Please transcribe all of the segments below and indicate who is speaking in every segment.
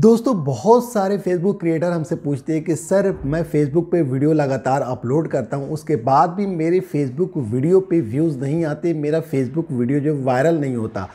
Speaker 1: दोस्तों बहुत सारे फेसबुक क्रिएटर हमसे पूछते हैं कि सर मैं फेसबुक पे वीडियो लगातार अपलोड करता हूँ उसके बाद भी मेरे फेसबुक वीडियो पे व्यूज़ नहीं आते मेरा फेसबुक वीडियो जो वायरल नहीं होता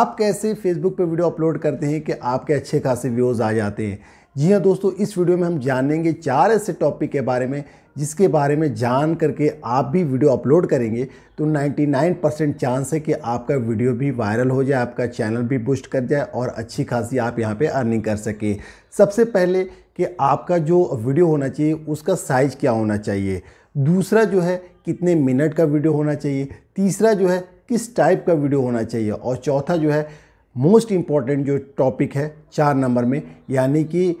Speaker 1: आप कैसे फेसबुक पे वीडियो अपलोड करते हैं कि आपके अच्छे खासे व्यूज़ आ जाते हैं जी हाँ दोस्तों इस वीडियो में हम जानेंगे चार ऐसे टॉपिक के बारे में जिसके बारे में जान करके आप भी वीडियो अपलोड करेंगे तो 99 परसेंट चांस है कि आपका वीडियो भी वायरल हो जाए आपका चैनल भी बूस्ट कर जाए और अच्छी खासी आप यहाँ पे अर्निंग कर सकें सबसे पहले कि आपका जो वीडियो होना चाहिए उसका साइज़ क्या होना चाहिए दूसरा जो है कितने मिनट का वीडियो होना चाहिए तीसरा जो है किस टाइप का वीडियो होना चाहिए और चौथा जो है मोस्ट इम्पॉर्टेंट जो टॉपिक है चार नंबर में यानी कि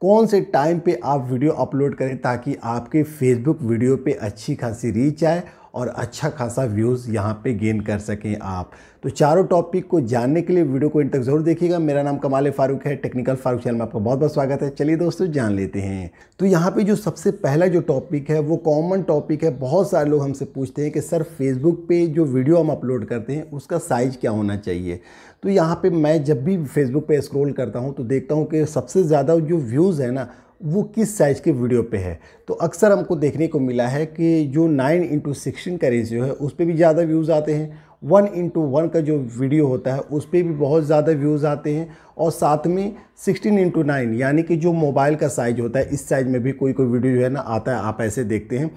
Speaker 1: कौन से टाइम पे आप वीडियो अपलोड करें ताकि आपके फेसबुक वीडियो पे अच्छी खासी रीच आए और अच्छा खासा व्यूज़ यहाँ पे गेन कर सकें आप तो चारों टॉपिक को जानने के लिए वीडियो को इन तक ज़रूर देखिएगा मेरा नाम कमाल फारूक है टेक्निकल फारूक चैनल में आपका बहुत बहुत स्वागत है चलिए दोस्तों जान लेते हैं तो यहाँ पे जो सबसे पहला जो टॉपिक है वो कॉमन टॉपिक है बहुत सारे लोग हमसे पूछते हैं कि सर फेसबुक पे जो वीडियो हम अपलोड करते हैं उसका साइज़ क्या होना चाहिए तो यहाँ पर मैं जब भी फेसबुक पर स्क्रोल करता हूँ तो देखता हूँ कि सबसे ज़्यादा जो व्यूज़ है ना वो किस साइज़ के वीडियो पे है तो अक्सर हमको देखने को मिला है कि जो नाइन इंटू सिक्सटीन का रेशियो है उस पर भी ज़्यादा व्यूज़ आते हैं वन इंटू वन का जो वीडियो होता है उस पर भी बहुत ज़्यादा व्यूज़ आते हैं और साथ में सिक्सटीन इंटू नाइन यानी कि जो मोबाइल का साइज़ होता है इस साइज़ में भी कोई कोई वीडियो जो है ना आता है आप ऐसे देखते हैं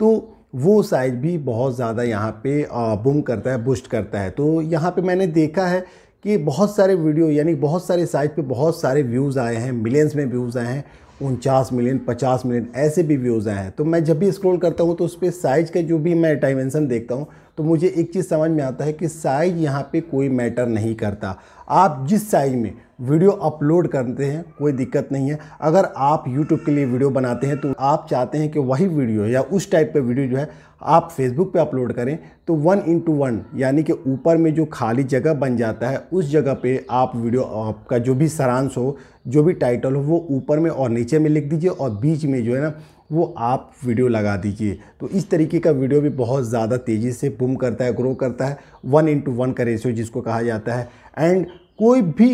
Speaker 1: तो वो साइज़ भी बहुत ज़्यादा यहाँ पे बूम करता है बूस्ट करता है तो यहाँ पे मैंने देखा है कि बहुत सारे वीडियो यानी बहुत सारे साइज पे बहुत सारे व्यूज़ आए हैं मिलियंस में व्यूज़ आए हैं उनचास मिलियन पचास मिलियन ऐसे भी व्यूज़ आए हैं तो मैं जब भी स्क्रॉल करता हूँ तो उस पर साइज़ का जो भी मैं डायमेंसन देखता हूँ तो मुझे एक चीज़ समझ में आता है कि साइज यहाँ पे कोई मैटर नहीं करता आप जिस साइज में वीडियो अपलोड करते हैं कोई दिक्कत नहीं है अगर आप YouTube के लिए वीडियो बनाते हैं तो आप चाहते हैं कि वही वीडियो या उस टाइप का वीडियो जो है आप Facebook पे अपलोड करें तो वन इंटू वन यानी कि ऊपर में जो खाली जगह बन जाता है उस जगह पे आप वीडियो आपका जो भी सारांश हो जो भी टाइटल हो वो ऊपर में और नीचे में लिख दीजिए और बीच में जो है ना वो आप वीडियो लगा दीजिए तो इस तरीके का वीडियो भी बहुत ज़्यादा तेज़ी से बूम करता है ग्रो करता है वन इंटू वन का रेशियो जिसको कहा जाता है एंड कोई भी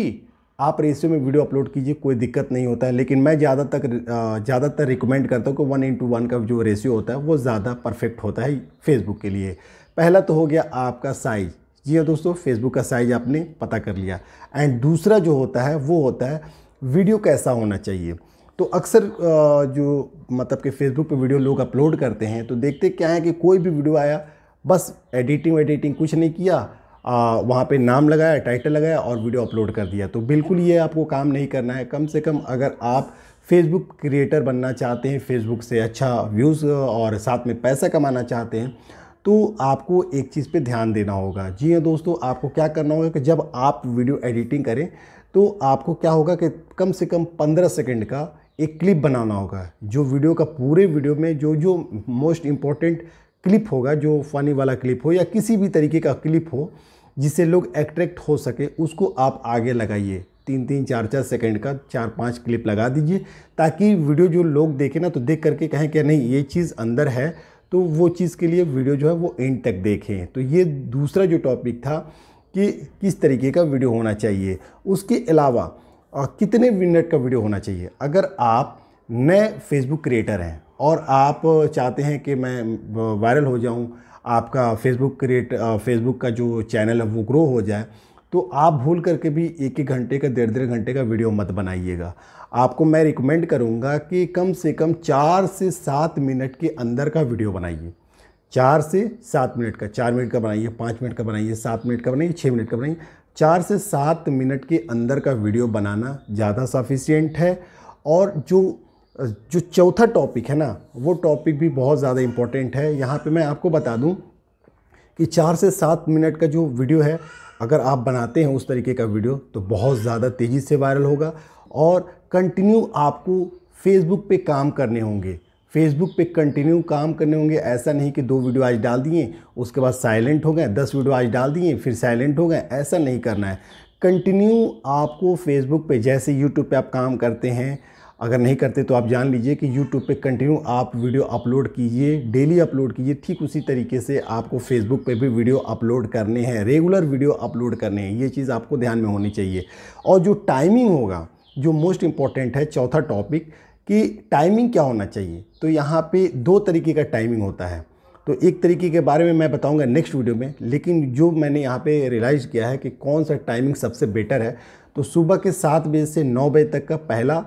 Speaker 1: आप रेशियो में वीडियो अपलोड कीजिए कोई दिक्कत नहीं होता है लेकिन मैं ज़्यादा तक ज़्यादातर रिकमेंड करता हूँ कि वन इंटू वन का जो रेशियो होता है वो ज़्यादा परफेक्ट होता है फेसबुक के लिए पहला तो हो गया आपका साइज़ जी हाँ दोस्तों फेसबुक का साइज़ आपने पता कर लिया एंड दूसरा जो होता है वो होता है वीडियो कैसा होना चाहिए तो अक्सर जो मतलब कि फेसबुक पे वीडियो लोग अपलोड करते हैं तो देखते क्या है कि कोई भी वीडियो आया बस एडिटिंग एडिटिंग कुछ नहीं किया आ, वहाँ पे नाम लगाया टाइटल लगाया और वीडियो अपलोड कर दिया तो बिल्कुल ये आपको काम नहीं करना है कम से कम अगर आप फेसबुक क्रिएटर बनना चाहते हैं फेसबुक से अच्छा व्यूज़ और साथ में पैसा कमाना चाहते हैं तो आपको एक चीज़ पे ध्यान देना होगा जी हाँ दोस्तों आपको क्या करना होगा कि जब आप वीडियो एडिटिंग करें तो आपको क्या होगा कि कम से कम पंद्रह सेकेंड का एक क्लिप बनाना होगा जो वीडियो का पूरे वीडियो में जो जो मोस्ट इम्पॉर्टेंट क्लिप होगा जो फ़नी वाला क्लिप हो या किसी भी तरीके का क्लिप हो जिससे लोग अट्रैक्ट हो सके उसको आप आगे लगाइए तीन तीन चार चार सेकंड का चार पांच क्लिप लगा दीजिए ताकि वीडियो जो लोग देखें ना तो देख करके कहें कि नहीं ये चीज़ अंदर है तो वो चीज़ के लिए वीडियो जो है वो एंड तक देखें तो ये दूसरा जो टॉपिक था कि किस तरीके का वीडियो होना चाहिए उसके अलावा कितने मिनट का वीडियो होना चाहिए अगर आप नए फेसबुक क्रिएटर हैं और आप चाहते हैं कि मैं वायरल हो जाऊं आपका फेसबुक क्रिएट फेसबुक का जो चैनल है वो ग्रो हो जाए तो आप भूल करके भी एक एक घंटे का डेढ़ डेढ़ घंटे का वीडियो मत बनाइएगा आपको मैं रिकमेंड करूँगा कि कम से कम चार से सात मिनट के अंदर का वीडियो बनाइए चार से सात मिनट का चार मिनट का बनाइए पाँच मिनट का बनाइए सात मिनट का बनाइए छः मिनट का बनाइए चार से सात मिनट के अंदर का वीडियो बनाना ज़्यादा सफिशियंट है और जो जो चौथा टॉपिक है ना वो टॉपिक भी बहुत ज़्यादा इम्पोर्टेंट है यहाँ पे मैं आपको बता दूँ कि चार से सात मिनट का जो वीडियो है अगर आप बनाते हैं उस तरीके का वीडियो तो बहुत ज़्यादा तेज़ी से वायरल होगा और कंटिन्यू आपको फेसबुक पे काम करने होंगे फेसबुक पे कंटिन्यू काम करने होंगे ऐसा नहीं कि दो वीडियो आज डाल दिए उसके बाद साइलेंट हो गए दस वीडियो आज डाल दिए फिर साइलेंट हो गए ऐसा नहीं करना है कंटिन्यू आपको फेसबुक पे जैसे यूट्यूब पे आप काम करते हैं अगर नहीं करते तो आप जान लीजिए कि यूट्यूब पे कंटिन्यू आप वीडियो अपलोड कीजिए डेली अपलोड कीजिए ठीक उसी तरीके से आपको फेसबुक पे भी वीडियो अपलोड करने हैं रेगुलर वीडियो अपलोड करने हैं ये चीज़ आपको ध्यान में होनी चाहिए और जो टाइमिंग होगा जो मोस्ट इम्पॉर्टेंट है चौथा टॉपिक कि टाइमिंग क्या होना चाहिए तो यहाँ पे दो तरीके का टाइमिंग होता है तो एक तरीके के बारे में मैं बताऊंगा नेक्स्ट वीडियो में लेकिन जो मैंने यहाँ पे रियलाइज़ किया है कि कौन सा टाइमिंग सबसे बेटर है तो सुबह के सात बजे से नौ बजे तक का पहला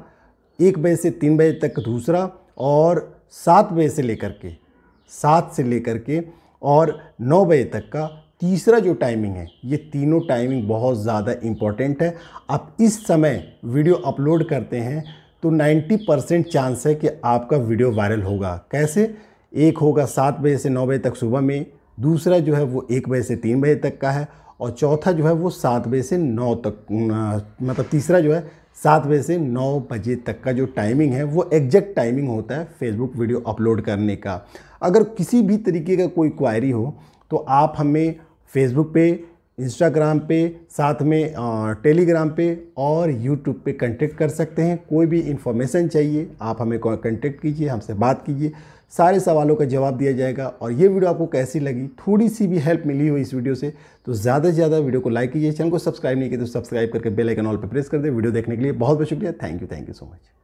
Speaker 1: एक बजे से तीन बजे तक दूसरा और सात बजे से लेकर के सात से लेकर के और नौ बजे तक का तीसरा जो टाइमिंग है ये तीनों टाइमिंग बहुत ज़्यादा इम्पॉर्टेंट है आप इस समय वीडियो अपलोड करते हैं तो 90 परसेंट चांस है कि आपका वीडियो वायरल होगा कैसे एक होगा सात बजे से नौ बजे तक सुबह में दूसरा जो है वो एक बजे से तीन बजे तक का है और चौथा जो है वो सात बजे से नौ तक मतलब तीसरा जो है सात बजे से नौ बजे तक का जो टाइमिंग है वो एग्जैक्ट टाइमिंग होता है फेसबुक वीडियो अपलोड करने का अगर किसी भी तरीके का कोई क्वायरी हो तो आप हमें फेसबुक पे इंस्टाग्राम पे साथ में टेलीग्राम पे और यूट्यूब पे कांटेक्ट कर सकते हैं कोई भी इन्फॉर्मेशन चाहिए आप हमें कांटेक्ट कीजिए हमसे बात कीजिए सारे सवालों का जवाब दिया जाएगा और ये वीडियो आपको कैसी लगी थोड़ी सी भी हेल्प मिली हो इस वीडियो से तो ज़्यादा से ज़्यादा वीडियो को लाइक कीजिए चैनल को सब्सक्राइब नहीं किया तो सब्सक्राइब करके बेल आइकन ऑल पर प्रेस कर दे वीडियो देखने के लिए बहुत बहुत शुक्रिया thank you thank you so much